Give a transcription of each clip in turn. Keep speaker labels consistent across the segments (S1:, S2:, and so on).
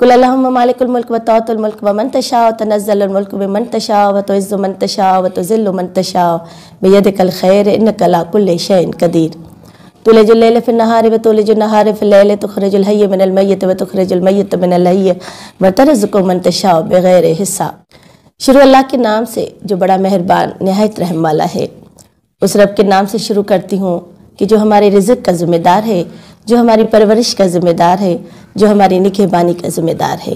S1: कुल्लामालिकमल्क वतौतमल्क व मनतशा तनज़लमल्क व मनतशा व तोज़ मनतशा व तोज़िल मनतशा बेद कल खैर इन कला कुल शैन कदीर तुले जो लैल फिर नहार व तुले जो नहार फिर लैल तुखरजुलहय मिनलमैत व तुखरजुलमैत मिनलहय व तरज़को मनतशा बग़ैर हिस्सा शुरू अल्लाह के नाम से जो बड़ा मेहरबान नहायत रहम वाला है उस रब के नाम से शुरू करती हूँ कि जो हमारे रिजक का ज़िम्मेदार है जो हमारी परवरिश का ज़िम्मेदार है जो हमारी निखेबानी का जिम्मेदार है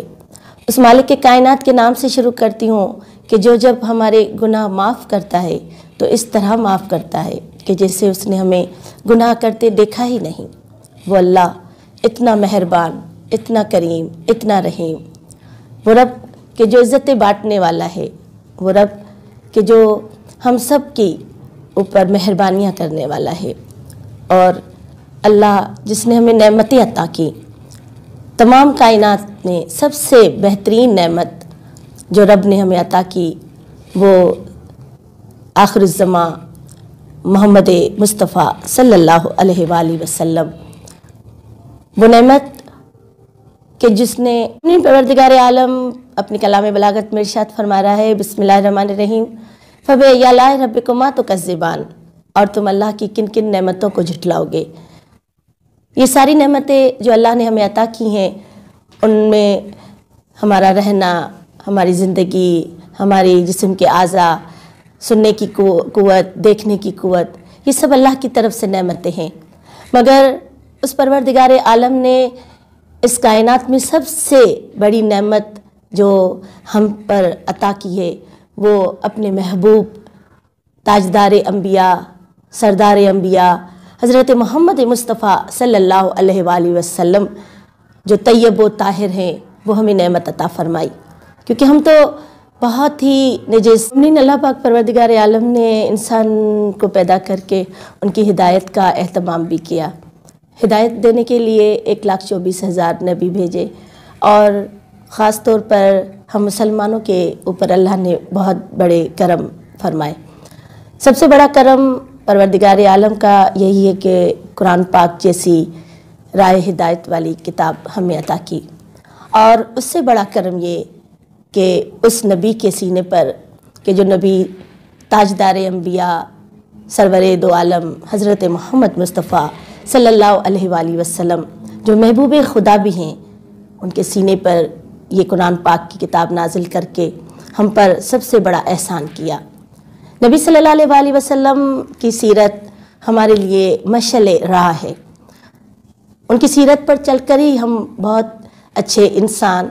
S1: उस मालिक के कायनात के नाम से शुरू करती हूँ कि जो जब हमारे गुनाह माफ़ करता है तो इस तरह माफ़ करता है कि जैसे उसने हमें गुनाह करते देखा ही नहीं वो अल्लाह इतना मेहरबान इतना करीम इतना रहीम वो रब के जो इज़्ज़तें बांटने वाला है वो रब के जो हम सब की ऊपर मेहरबानियाँ करने वाला है और अल्लाह जिसने हमें नमतें अता की तमाम कायनात में सबसे बेहतरीन नेमत जो रब ने हमें अता की वो आखिर ज़मा मोहम्मद मुस्तफ़ा सल्लल्लाहु अलैहि वसल्लम वो नेमत कि जिसने अपने परवरदिगार आलम अपने कलाम बलागत में इर्शाद फरमा रहा है बिसमान रहीम फ़बे या रब कुमा तो कस्बान और तुम अल्लाह की किन किन नेमतों को झुटलाओगे ये सारी नमतें जो अल्लाह ने हमें अता की हैं उनमें हमारा रहना हमारी ज़िंदगी हमारी जिसम के आज़ा सुनने की कुवत देखने की कुवत ये सब अल्लाह की तरफ से नमतें हैं मगर उस परवरदिगार आलम ने इस कायनात में सबसे बड़ी नमत जो हम पर अता की है वो अपने महबूब ताजदार अम्बिया सरदार अम्बिया हज़रत मोहम्मद मुस्तफ़ा सल्ला वसम जो तयब व ताहिर हैं वो हमें नमत अता फ़रमाई क्योंकि हम तो बहुत ही नजेस अल्लाह पाक परवरदिगार आलम ने इंसान को पैदा करके उनकी हिदायत का अहतमाम भी किया हिदायत देने के लिए एक लाख चौबीस हज़ार नबी भेजे और ख़ास तौर पर हम मुसलमानों के ऊपर अल्लाह ने बहुत बड़े करम फरमाए सबसे बड़ा करम परवरदिगार आलम का यही है कि कुरान पाक जैसी राय हिदायत वाली किताब हमें अता की और उससे बड़ा करम ये कि उस नबी के सीने पर कि जो नबी ताजदार अम्बिया सरवर दो आलम हज़रत मोहम्मद मुस्तफ़ा सल्ला वसम जो महबूब खुदा भी हैं उनके सीने पर ये कुरान पाक की किताब नाजिल करके हम पर सबसे बड़ा एहसान किया नबी सल्लल्लाहु अलैहि वसल्लम की सीरत हमारे लिए मशल राह है उनकी सीरत पर चलकर ही हम बहुत अच्छे इंसान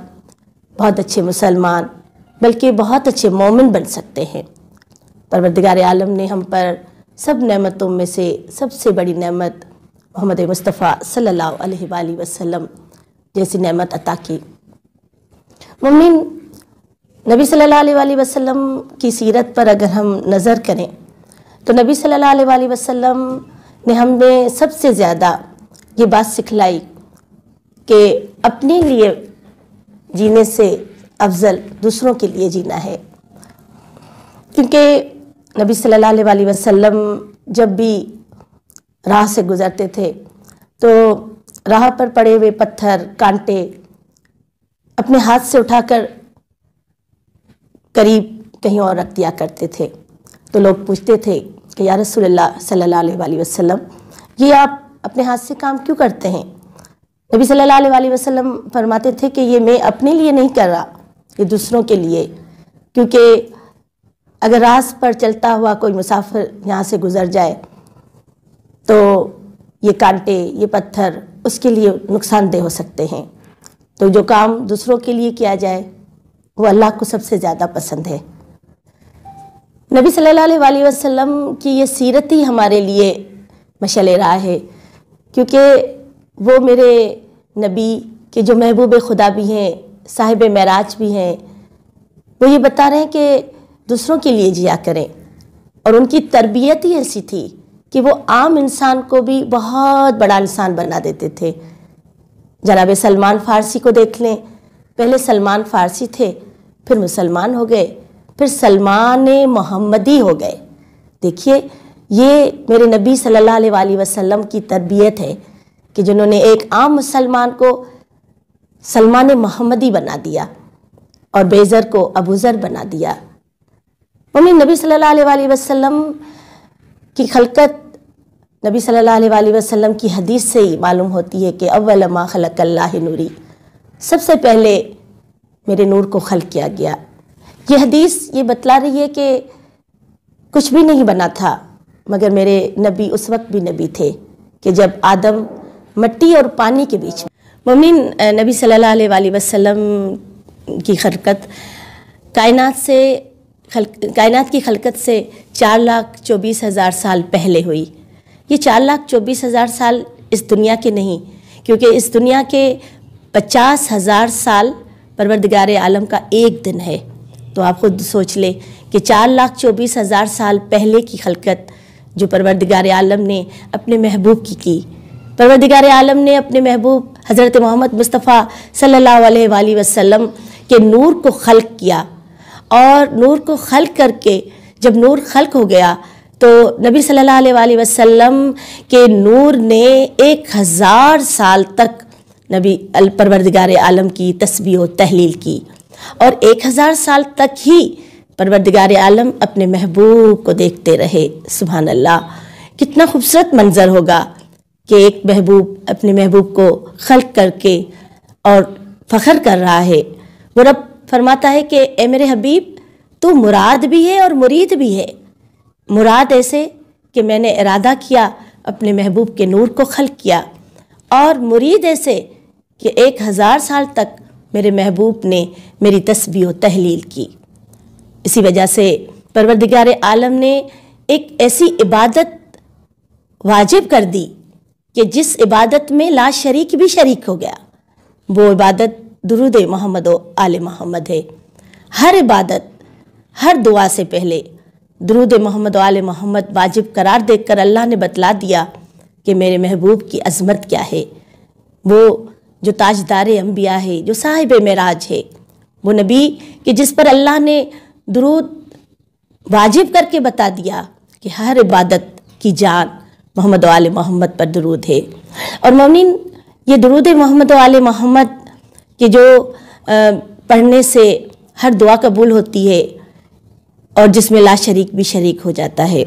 S1: बहुत अच्छे मुसलमान बल्कि बहुत अच्छे मोमिन बन सकते हैं परवरदिगार आलम ने हम पर सब नमतों में से सबसे बड़ी नमत मोहम्मद मुस्तफ़ा सल्लल्लाहु अलैहि वसल्लम जैसी नमत अता की ममिन नबी सल्लल्लाहु अलैहि वसल्लम की सीरत पर अगर हम नज़र करें तो नबी सल्लल्लाहु अलैहि वसल्लम ने हमें सबसे ज़्यादा ये बात सिखलाई कि अपने लिए जीने से अफजल दूसरों के लिए जीना है क्योंकि नबी सल्लल्लाहु अलैहि वसल्लम जब भी राह से गुज़रते थे तो राह पर पड़े हुए पत्थर कांटे अपने हाथ से उठाकर करीब कहीं और रख दिया करते थे तो लोग पूछते थे कि या रसोल्ला सल्ला वसम ये आप अपने हाथ से काम क्यों करते हैं नबी सल्ला वसम फरमाते थे कि ये मैं अपने लिए नहीं कर रहा ये दूसरों के लिए क्योंकि अगर रास पर चलता हुआ कोई मुसाफिर यहाँ से गुज़र जाए तो ये कांटे ये पत्थर उसके लिए नुकसानदेह हो सकते हैं तो जो काम दूसरों के लिए किया जाए वो अल्लाह को सबसे ज़्यादा पसंद है नबी सल्लल्लाहु अलैहि वसल्लम की ये सीरत ही हमारे लिए मशल राह है क्योंकि वो मेरे नबी के जो महबूब खुदा भी हैं साहिब मराज भी हैं वो ये बता रहे हैं कि दूसरों के लिए जिया करें और उनकी तरबियत ही ऐसी थी कि वो आम इंसान को भी बहुत बड़ा इंसान बना देते थे जनाब सलमान फारसी को देख लें पहले सलमान फारसी थे फिर मुसलमान हो गए फिर सलमान मोहम्मदी हो गए देखिए ये मेरे नबी सल्लल्लाहु अलैहि वसल्लम की तरबियत है कि जिन्होंने एक आम मुसलमान को सलमान मोहम्मदी बना दिया और बेज़र को अबूज़र बना दिया मम्मी नबी सल्लल्लाहु अलैहि वसल्लम की खलकत नबी सल्लल्लाहु अलैहि वसल्लम की हदीस से ही मालूम होती है कि मा खलक नूरी सबसे पहले मेरे नूर को खल किया गया यह हदीस ये बतला रही है कि कुछ भी नहीं बना था मगर मेरे नबी उस वक्त भी नबी थे कि जब आदम मट्टी और पानी के बीच ममिन नबी सल्लल्लाहु अलैहि वसल्लम की हरकत कायनात से कायनात की खलकत से चार लाख चौबीस हज़ार साल पहले हुई ये चार लाख चौबीस हज़ार साल इस दुनिया के नहीं क्योंकि इस दुनिया के पचास हज़ार साल परवरदगार आलम का एक दिन है तो आप खुद सोच लें कि चार लाख चौबीस हज़ार साल पहले की खलकत जो परवरदगार आलम ने अपने महबूब की की परवरदगार आलम ने अपने महबूब हज़रत मोहम्मद मुस्तफ़ा सल्लल्लाहु अलैहि वसल्लम के नूर को खल्क किया और नूर को खल्क करके जब नूर खल्क हो गया तो नबी सल्लल्लाहु अलैहि वसल्लम के नूर ने एक हज़ार साल तक नबी परवरदिगार आलम की तस्वीर तहलील की और एक हज़ार साल तक ही परवरदिगार आलम अपने महबूब को देखते रहे सुबहान अल्लाह कितना खूबसूरत मंज़र होगा कि एक महबूब अपने महबूब को खल्क करके और फ़ख्र कर रहा है वो रब फरमाता है कि ए मेरे हबीब तू मुराद भी है और मुरीद भी है मुराद ऐसे कि मैंने इरादा किया अपने महबूब के नूर को खल किया और मुरीद ऐसे कि एक हज़ार साल तक मेरे महबूब ने मेरी तस्वीर तहलील की इसी वजह से परवरदिगार आलम ने एक ऐसी इबादत वाजिब कर दी कि जिस इबादत में ला शरीक भी शरीक हो गया वो इबादत दुरुद मोहम्मद आल मोहम्मद है हर इबादत हर दुआ से पहले दुरुद मोहम्मद आल मोहम्मद वाजिब करार देकर अल्लाह ने बतला दिया कि मेरे महबूब की अजमत क्या है वो जो ताजदार अम्बिया है जो साहिब मराज है वो नबी कि जिस पर अल्लाह ने दरूद वाजिब करके बता दिया कि हर इबादत की जान मोहम्मद वाल मोहम्मद पर दरूद है और ममिन ये दरूद मोहम्मद वाल मोहम्मद के जो पढ़ने से हर दुआ कबूल होती है और जिसमें ला शरीक भी शरीक हो जाता है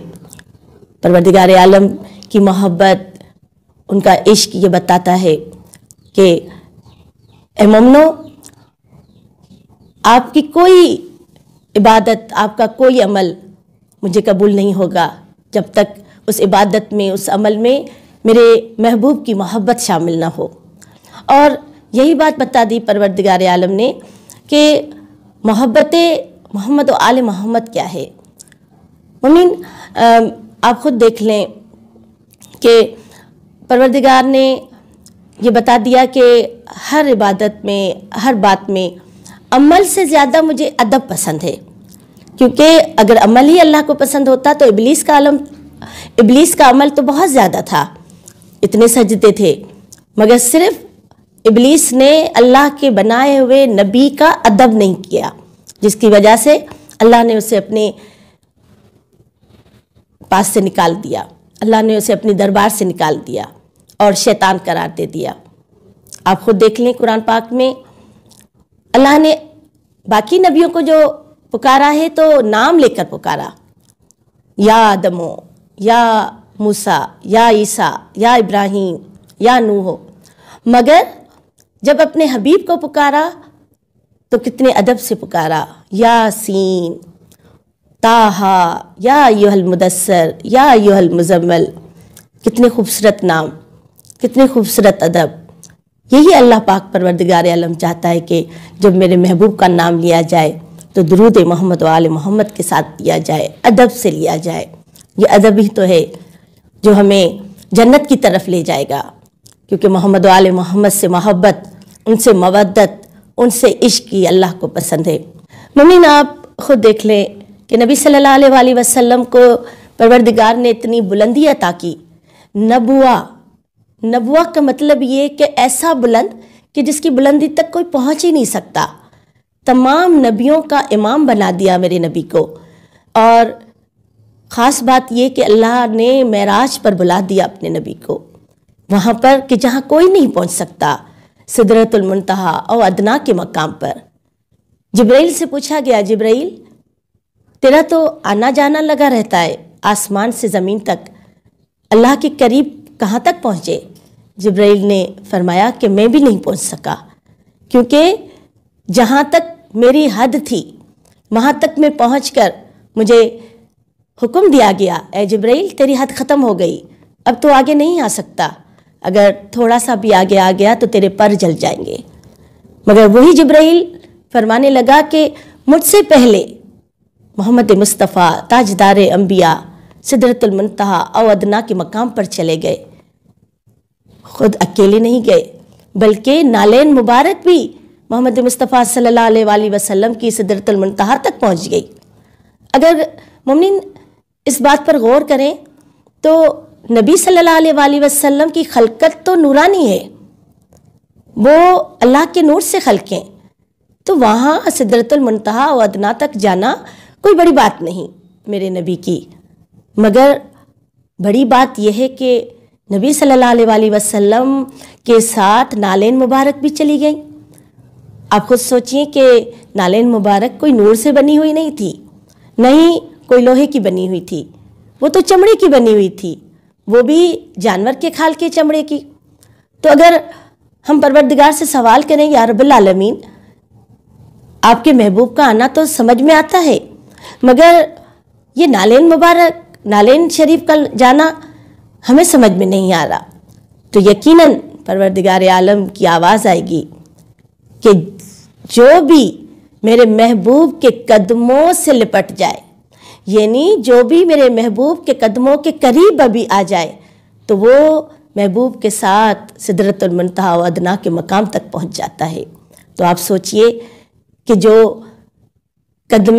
S1: परवरदिगार आलम की मोहब्बत उनका इश्क ये बताता है कि ममनो आपकी कोई इबादत आपका कोई अमल मुझे कबूल नहीं होगा जब तक उस इबादत में उस अमल में मेरे महबूब की मोहब्बत शामिल ना हो और यही बात बता दी परवरदगार आलम ने कि मोहब्बत मोहम्मद और आल मोहम्मद क्या है ममिन आप ख़ुद देख लें कि परवरदिगार ने ये बता दिया कि हर इबादत में हर बात में अमल से ज़्यादा मुझे अदब पसंद है क्योंकि अगर अमल ही अल्लाह को पसंद होता तो इबलीस का आलम इबलीस का अमल तो बहुत ज़्यादा था इतने सजते थे मगर सिर्फ इबलीस ने अल्लाह के बनाए हुए नबी का अदब नहीं किया जिसकी वजह से अल्लाह ने उसे अपने पास से निकाल दिया अल्लाह ने उसे अपने दरबार से निकाल दिया और शैतान करार दे दिया आप खुद देख लें कुरान पाक में अल्लाह ने बाकी नबियों को जो पुकारा है तो नाम लेकर पुकारा या आदमो या मूसा या ईसा या इब्राहिम या नूहो मगर जब अपने हबीब को पुकारा तो कितने अदब से पुकारा या सीन ताहा या युहल मुदस्सर या यूहल मुजम्मल कितने खूबसूरत नाम कितने खूबसूरत अदब यही अल्लाह पाक परवरदगार आलम चाहता है कि जब मेरे महबूब का नाम लिया जाए तो दरूद मोहम्मद वाल मोहम्मद के साथ लिया जाए अदब से लिया जाए ये अदब ही तो है जो हमें जन्नत की तरफ ले जाएगा क्योंकि मोहम्मद वाल मोहम्मद से मोहब्बत उनसे मवदत उनसे इश्क ही अल्लाह को पसंद है ममिन आप खुद देख लें कि नबी सल्लल्लाहु अलैहि वसल्लम को परवरदिगार ने इतनी बुलंदी अता की नबुआ नबुआ का मतलब ये कि ऐसा बुलंद कि जिसकी बुलंदी तक कोई पहुंच ही नहीं सकता तमाम नबियों का इमाम बना दिया मेरे नबी को और ख़ास बात यह कि अल्लाह ने महराज पर बुला दिया अपने नबी को वहाँ पर कि जहाँ कोई नहीं पहुँच सकता सिदरतुलमतहा और अदना के मकाम पर जब्राइल से पूछा गया जब्राइल तेरा तो आना जाना लगा रहता है आसमान से ज़मीन तक अल्लाह के करीब कहाँ तक पहुँचे जब्राइल ने फरमाया कि मैं भी नहीं पहुँच सका क्योंकि जहाँ तक मेरी हद थी वहाँ तक मैं पहुँच कर मुझे हुक्म दिया गया ए जब्राइल तेरी हद ख़त्म हो गई अब तो आगे नहीं आ सकता अगर थोड़ा सा भी आगे आ गया तो तेरे पर जल जाएंगे मगर वही जब्राइल फरमाने लगा कि मुझसे पहले मोहम्मद मुस्तफ़ा ताजदार अम्बिया मुंतहा और अदना के मकाम पर चले गए खुद अकेले नहीं गए बल्कि नालेन मुबारक भी मोहम्मद मुस्तफ़ा सल्ला वसलम की मुंतहा तक पहुँच गई अगर ममिन इस बात पर गौर करें तो नबी सल्ला वसलम की खलकत तो नूरानी है वो अल्लाह के नूर से खलकें तो वहाँ मुंतहा और अदना तक जाना कोई बड़ी बात नहीं मेरे नबी की मगर बड़ी बात यह है कि नबी सल्लल्लाहु अलैहि वसल्लम के साथ नालेन मुबारक भी चली गई आप खुद सोचिए कि नालेन मुबारक कोई नूर से बनी हुई नहीं थी नहीं कोई लोहे की बनी हुई थी वो तो चमड़े की बनी हुई थी वो भी जानवर के खाल के चमड़े की तो अगर हम परवरदिगार से सवाल करें या रब्बुल आलमीन आपके महबूब का आना तो समझ में आता है मगर ये नालेन मुबारक नालेन शरीफ का जाना हमें समझ में नहीं आ रहा तो यकीनन परवरदिगार आलम की आवाज़ आएगी कि जो भी मेरे महबूब के कदमों से लिपट जाए यानी जो भी मेरे महबूब के कदमों के करीब अभी आ जाए तो वो महबूब के साथ सिदरतमनतहा अदना के मकाम तक पहुंच जाता है तो आप सोचिए कि जो कदम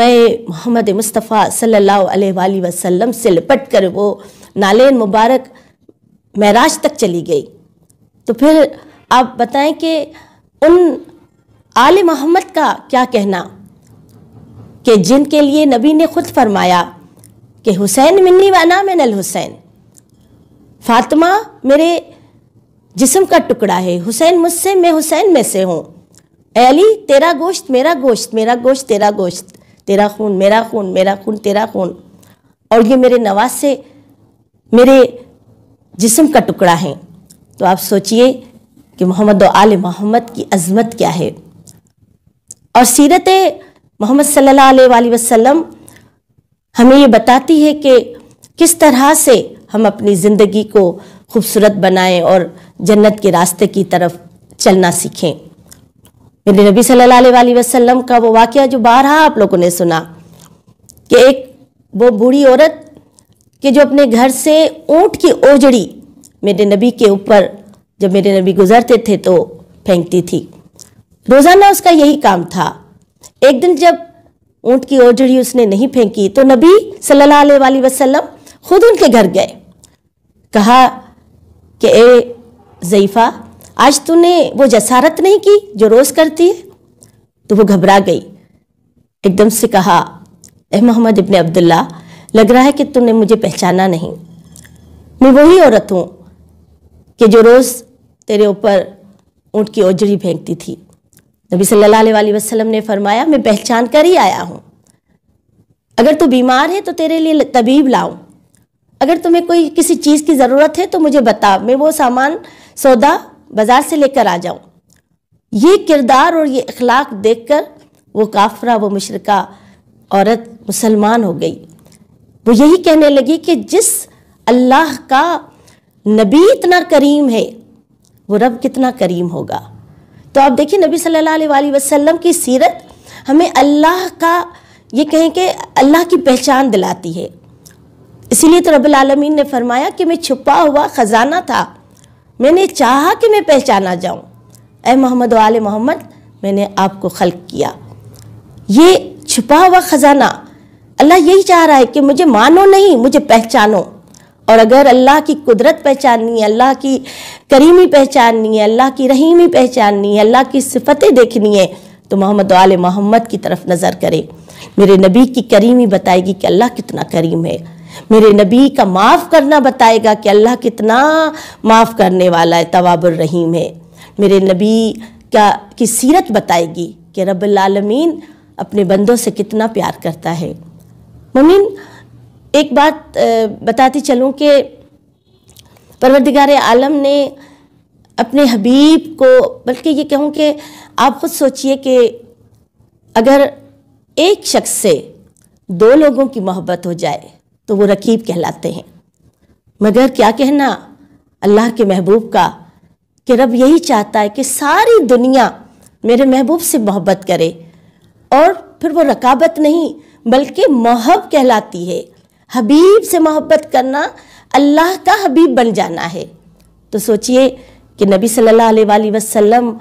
S1: मोहम्मद मुस्तफ़ा सल्ला वसम से लिपट कर वो नालेन मुबारक महराज तक चली गई तो फिर आप बताएं कि उन आल मोहम्मद का क्या कहना कि जिनके लिए नबी ने खुद फरमाया कि हुसैन मिन्नी वाना मैं नल हुसैन फातिमा मेरे जिसम का टुकड़ा है हुसैन मुझसे मैं हुसैन में से हूँ अली तेरा गोश्त मेरा गोश्त मेरा गोश्त तेरा गोश्त तेरा खून मेरा खून मेरा खून तेरा खून और ये मेरे नवाज से मेरे जिस्म का टुकड़ा है तो आप सोचिए कि मोहम्मद आल मोहम्मद की अजमत क्या है और सीरत मोहम्मद सल्ला अलैहि हमें ये बताती है कि किस तरह से हम अपनी ज़िंदगी को खूबसूरत बनाएं और जन्नत के रास्ते की तरफ चलना सीखें मेरे नबी सल्लल्लाहु अलैहि वसल्लम का वो वाक़ जो बारहा आप लोगों ने सुना कि एक वो बूढ़ी औरत कि जो अपने घर से ऊँट की ओजड़ी मेरे नबी के ऊपर जब मेरे नबी गुजरते थे तो फेंकती थी रोज़ाना उसका यही काम था एक दिन जब ऊँट की ओजड़ी उसने नहीं फेंकी तो नबी सल्लल्लाहु अलैहि वसल्लम खुद उनके घर गए कहा कि ए जयफ़ा आज तूने वो जसारत नहीं की जो रोज़ करती है तो वो घबरा गई एकदम से कहा ए मोहम्मद इबन अब्दुल्ला लग रहा है कि तूने मुझे पहचाना नहीं मैं वही औरत हूँ कि जो रोज़ तेरे ऊपर ऊँट की ओजड़ी फेंकती थी नबी सल्लल्लाहु अलैहि वसल्लम ने फरमाया मैं पहचान कर ही आया हूँ अगर तू बीमार है तो तेरे लिए तबीब लाऊं अगर तुम्हें कोई किसी चीज़ की ज़रूरत है तो मुझे बता मैं वो सामान सौदा बाज़ार से लेकर आ जाऊं ये किरदार और ये अखलाक देख कर वो काफरा वो मशरक़ा औरत मुसलमान हो गई वो यही कहने लगी कि जिस अल्लाह का नबी इतना करीम है वो रब कितना करीम होगा तो आप देखिए नबी सल्लल्लाहु अलैहि वसल्लम की सीरत हमें अल्लाह का ये कहें कि अल्लाह की पहचान दिलाती है इसीलिए तो रबालमीन ने फरमाया कि मैं छुपा हुआ ख़जाना था मैंने चाहा कि मैं पहचाना जाऊं ए मोहम्मद वाल मोहम्मद मैंने आपको खल्क किया ये छुपा हुआ ख़जाना अल्लाह यही चाह रहा है कि मुझे मानो नहीं मुझे पहचानो और अगर अल्लाह की कुदरत पहचाननी है अल्लाह की करीमी पहचाननी है अल्लाह की रहीमी पहचाननी है अल्लाह की सिफतें देखनी है तो मोहम्मद वाल मोहम्मद की तरफ नज़र करें मेरे नबी की करीमी बताएगी कि अल्लाह कितना करीम है मेरे नबी का माफ़ करना बताएगा कि अल्लाह कितना माफ़ करने वाला है तवाबुर रहीम है मेरे नबी का की सीरत बताएगी कि रबालमीन अपने बंदों से कितना प्यार करता है ममीन एक बात बताती चलूँ कि परवरदिगार आलम ने अपने हबीब को बल्कि ये कहूँ कि आप खुद सोचिए कि अगर एक शख्स से दो लोगों की मोहब्बत हो जाए तो वो रकीब कहलाते हैं मगर क्या कहना अल्लाह के महबूब का कि रब यही चाहता है कि सारी दुनिया मेरे महबूब से मोहब्बत करे और फिर वो रकाबत नहीं बल्कि मोहब कहलाती है हबीब से मोहब्बत करना अल्लाह का हबीब बन जाना है तो सोचिए कि नबी सल्लल्लाहु अलैहि वसल्लम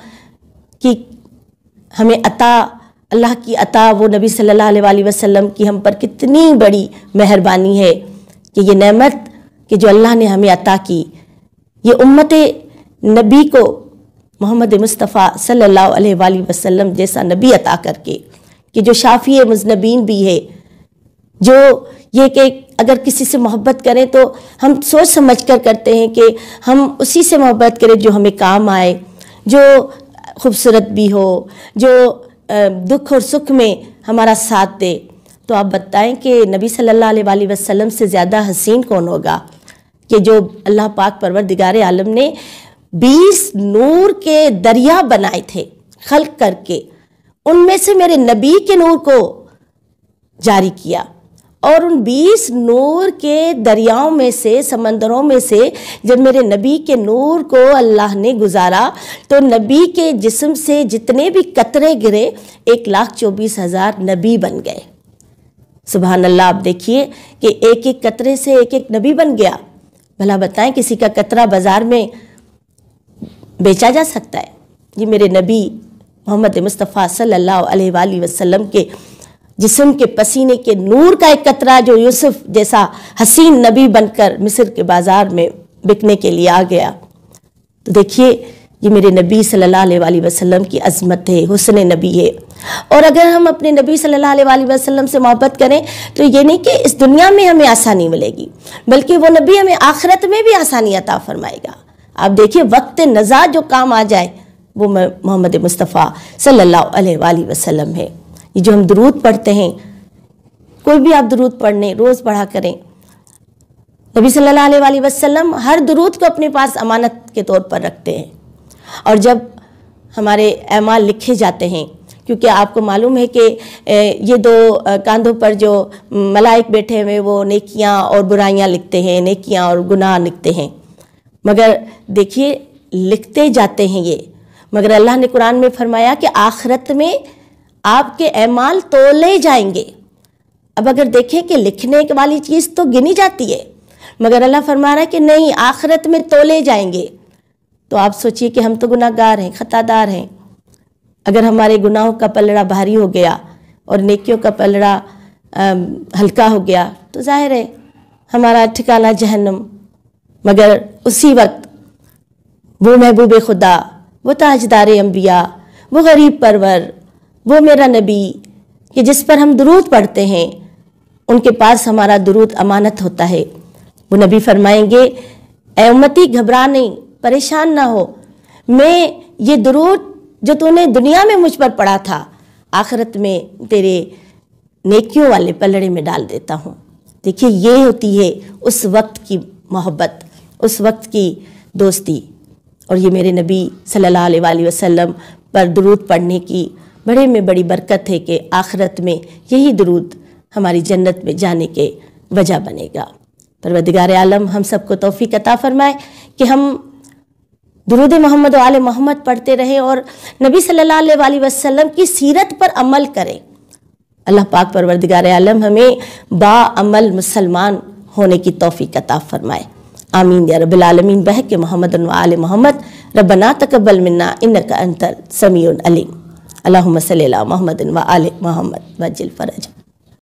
S1: की हमें अता अल्लाह की अता वो नबी सल्लल्लाहु अलैहि वसल्लम की हम पर कितनी बड़ी मेहरबानी है कि ये नेमत कि जो अल्लाह ने हमें अता की ये उम्मत नबी को मोहम्मद मुस्तफ़ा सल्लल्लाहु अलैहि वसल्लम जैसा नबी अता करके कि जो शाफी मजनबीन भी है जो ये कि अगर किसी से मोहब्बत करें तो हम सोच समझ कर करते हैं कि हम उसी से मोहब्बत करें जो हमें काम आए जो खूबसूरत भी हो जो दुख और सुख में हमारा साथ दे तो आप बताएं कि नबी सल्लल्लाहु अलैहि वसल्लम से ज़्यादा हसीन कौन होगा कि जो अल्लाह पाक परवर दिगार आलम ने बीस नूर के दरिया बनाए थे खल करके उनमें से मेरे नबी के नूर को जारी किया और उन बीस नूर के दरियाओं में से समंदरों में से जब मेरे नबी के नूर को अल्लाह ने गुजारा तो नबी के जिसम से जितने भी कतरे गिरे एक लाख चौबीस हज़ार नबी बन गए सुबह अल्लाह आप देखिए कि एक एक कतरे से एक एक नबी बन गया भला बताएं किसी का कतरा बाज़ार में बेचा जा सकता है ये मेरे नबी मोहम्मद मुस्तफ़ा सल्ला अलैहि के जिसम के पसीने के नूर का एक कतरा जो यूसुफ जैसा हसीन नबी बनकर मिस्र के बाज़ार में बिकने के लिए आ गया तो देखिए ये मेरे नबी सल्लल्लाहु अलैहि वसल्लम की अजमत है हुसन नबी है और अगर हम अपने नबी सल्लल्लाहु अलैहि वसल्लम से मोहब्बत करें तो ये नहीं कि इस दुनिया में हमें आसानी मिलेगी बल्कि वो नबी हमें आखरत में भी आसानी अता फरमाएगा आप देखिए वक्त नज़ा जो काम आ जाए वो मोहम्मद मुस्तफ़ा सल्लल्लाहु अलैहि वसल्लम है ये जो हम दरूद पढ़ते हैं कोई भी आप दरूद पढ़ने रोज़ पढ़ा करें नबी सल्लल्लाहु अलैहि वसल्लम हर दरूद को अपने पास अमानत के तौर पर रखते हैं और जब हमारे अमाल लिखे जाते हैं क्योंकि आपको मालूम है कि ये दो कांधों पर जो मलाइक बैठे हुए वो नेकियां और बुराइयां लिखते हैं नेकियां और गुनाह लिखते हैं मगर देखिए लिखते जाते हैं ये मगर अल्लाह ने कुरान में फरमाया कि आखरत में आपके अमाल तोले जाएंगे अब अगर देखें कि लिखने वाली चीज़ तो गिनी जाती है मगर अल्लाह फरमा रहा है कि नहीं आखिरत में तोले जाएंगे तो आप सोचिए कि हम तो गुनाहगार हैं ख़तादार हैं अगर हमारे गुनाहों का पलड़ा भारी हो गया और नेकियों का पलड़ा हल्का हो गया तो जाहिर है हमारा ठिकाना जहन्नम मगर उसी वक्त वो महबूब खुदा वो ताजदार अम्बिया वो गरीब परवर वो मेरा नबी कि जिस पर हम दुरूद पढ़ते हैं उनके पास हमारा दुरूद अमानत होता है वो नबी फरमाएंगे ए घबरा नहीं परेशान ना हो मैं ये दुरूद जो तूने दुनिया में मुझ पर पढ़ा था आखिरत में तेरे नेकियों वाले पलड़े में डाल देता हूँ देखिए ये होती है उस वक्त की मोहब्बत उस वक्त की दोस्ती और ये मेरे नबी सल्लल्लाहु अलैहि वसल्लम पर दुरूद पढ़ने की बड़े में बड़ी बरकत है कि आखरत में यही दरूद हमारी जन्नत में जाने के वजह बनेगा परवदगार आलम हम सबको तोफ़ी कता फरमाए कि हम दरुद मोहम्मद आल मोहम्मद पढ़ते रहें और नबी सल्ला वसलम की सीरत पर अमल करें अल्लाह पाक परवरदगार आलम हमें बामल मुसलमान होने की तोफ़ी कता फ़रमाए आमीन या रबालमीन बह के मोहम्मद आल मोहम्मद रबना तकबल मन्ना का अंतर समीन अलीम اللهم صل على محمد وآل محمد وجل فرجهم